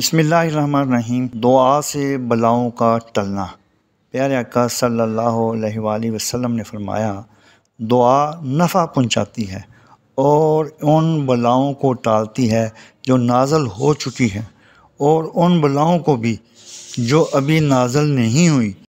बसमीम दुआ से बलाओं का टलना प्यारे अक्का सल्लल्लाहु अलैहि वसल्लम ने फरमाया दुआ नफ़ा पहुँचाती है और उन बलाओं को टालती है जो नाजल हो चुकी है और उन बलाओं को भी जो अभी नाजल नहीं हुई